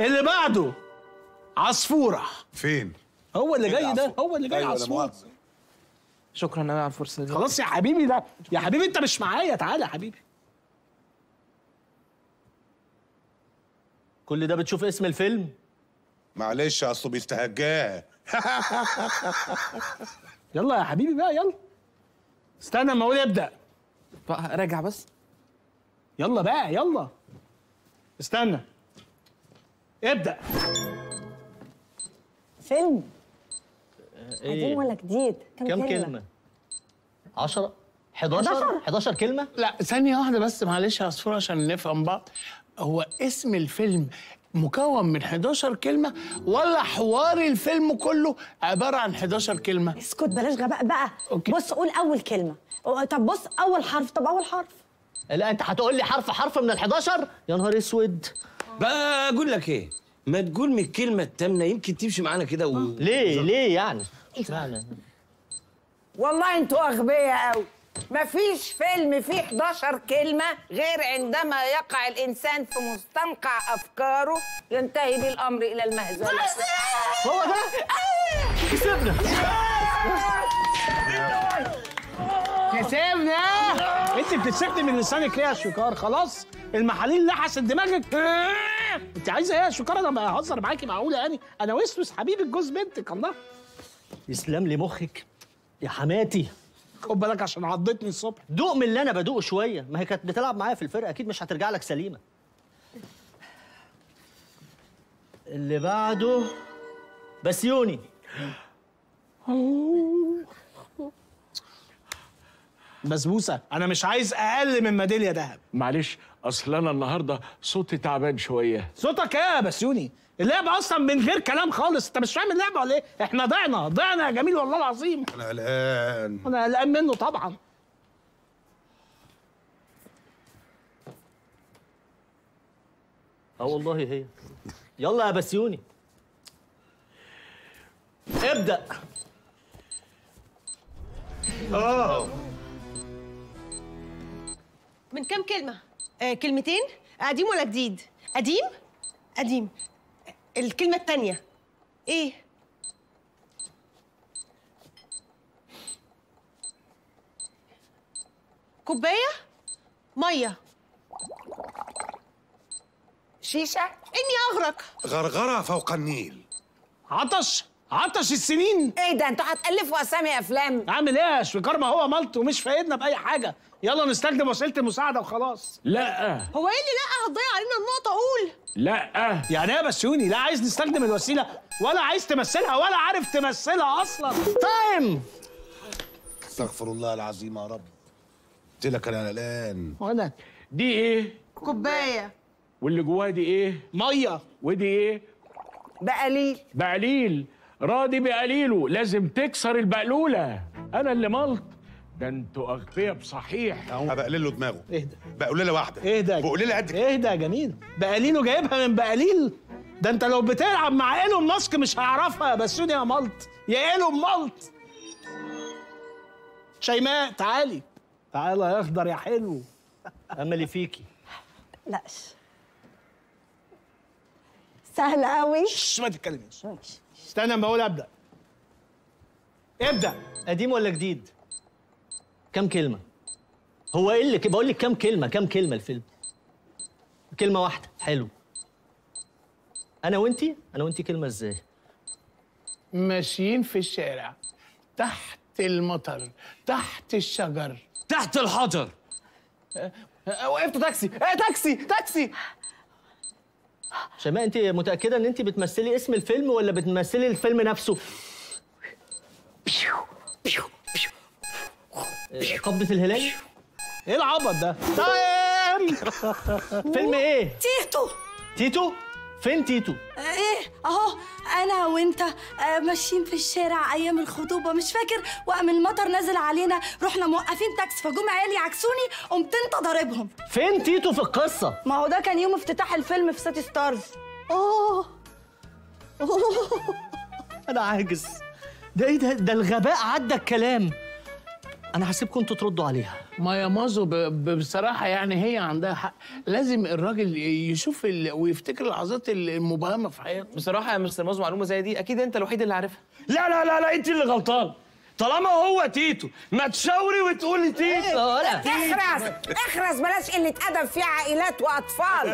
اللي بعده عصفوره فين هو اللي جاي ده هو اللي جاي أيوة، عصفوره شكرا على الفرصه دي خلاص يا حبيبي ده يا حبيبي انت مش معايا تعالى يا حبيبي كل ده بتشوف اسم الفيلم معلش اصله بيستهجاه يلا يا حبيبي بقى يلا استنى ما اقول ابدا راجع بس يلا بقى يلا استنى ابدأ فيلم إيه؟ قديم إيه؟ ولا جديد؟ كم, كم كلمة؟ 10 11 11 كلمة؟ لا ثانية واحدة بس معلش يا عصفور عشان نفهم بعض هو اسم الفيلم مكون من 11 كلمة ولا حوار الفيلم كله عبارة عن 11 كلمة؟ اسكت بلاش غباء بقى أوكي. بص قول أول كلمة طب بص أول حرف طب أول حرف لا أنت هتقول لي حرف حرف من ال 11 يا نهار أسود بقول لك ايه ما تقول من الكلمه التامنه يمكن تمشي معانا كده و... ليه ليه يعني فعلا والله انتوا اغبياء قوي مفيش فيلم فيه 11 كلمة غير عندما يقع الإنسان في مستنقع أفكاره ينتهي بالأمر إلى المهزلة هو ده؟ كسبنا كسبنا انت بتكسبني من لسانك ليه يا خلاص المحاليل لحست دماغك انت عايزه ايه يا شكاره انا بهزر معاكي معقوله يعني انا وسوس حبيب الجوز بنتك الله يسلم لي مخك يا حماتي خد بالك عشان عضتني الصبح دوق من اللي انا بدوقه شويه ما هي كانت بتلعب معايا في الفرقه اكيد مش هترجع لك سليمه اللي بعده بسيوني بسبوسه انا مش عايز اقل من ميداليه ذهب معلش اصل انا النهارده صوتي تعبان شويه صوتك ايه يا بسيوني اللعبه اصلا من غير كلام خالص انت مش فاهم اللعبه ولا ايه احنا ضعنا ضعنا يا جميل والله العظيم انا قلقان انا قلقان منه طبعا اه والله هي يلا يا بسيوني ابدا اه من كم كلمه آه كلمتين قديم ولا جديد قديم قديم الكلمه الثانيه ايه كوبايه ميه شيشه اني اغرق غرغره فوق النيل عطش عطش السنين ايه ده انتوا هتالفوا اسامي افلام عامل ايه يا شويكار ما هو مالته ومش فايدنا باي حاجه يلا نستخدم وسيله المساعده وخلاص لا هو ايه اللي لا هتضيع علينا النقطه قول لا يعني ايه يا بسيوني لا عايز نستخدم الوسيله ولا عايز تمثلها ولا عارف تمثلها اصلا تايم استغفر الله العظيم يا رب قلت لك انا قلقان وانا دي ايه كوبايه واللي جواها دي ايه ميه ودي ايه بقليل بقليل راضي بقليله لازم تكسر البقلوله انا اللي ملط ده انتوا اغبياء بصحيح اهو له دماغه اهدى بقليله واحده اهدى بقليله قد كده اهدى يا جميل بقليله جايبها من بقليل ده انت لو بتلعب مع ايلون ماسك مش هعرفها يا بسوني يا ملط يا ايلون ملط شيماء تعالي تعالى يا اخضر يا حلو املي فيكي لا سهل قوي شش ما تتكلميش ماشي استنى اما اقول ابدا ابدا قديم ولا جديد كم كلمه هو ايه اللي بقول لك كم كلمه كم كلمه الفيلم كلمه واحده حلو انا وانتي انا وانتي كلمه ازاي ماشيين في الشارع تحت المطر تحت الشجر تحت الحجر أه، أه، وقفت تاكسي ايه تاكسي تاكسي شماء انت متاكده ان انت بتمثلي اسم الفيلم ولا بتمثلي الفيلم نفسه آه، قبضه الهلال ايه العبط ده تايم فيلم ايه تيتو تيتو فين تيتو؟ ايه اهو انا وانت آه، ماشيين في الشارع ايام الخطوبه مش فاكر وقام المطر نازل علينا رحنا موقفين تاكس فجم عيالي عكسوني قمت انت ضاربهم فين تيتو في القصه؟ ما هو ده كان يوم افتتاح الفيلم في سيتي ستارز اوه اوه انا عاجز ده ايه ده ده الغباء عدى الكلام انا هسيبكم تردوا عليها ما يا مازو بصراحه يعني هي عندها حق لازم الراجل يشوف ال... ويفتكر اللحظات المبهمه في حياته بصراحه يا مستر مازو معلومه زي دي اكيد انت الوحيد اللي عارفها لا لا لا لا انت اللي غلطان طالما هو تيتو ما تشاوري وتقولي تيتو إيه؟ اخرس اخرس بلاش قله ادب في عائلات واطفال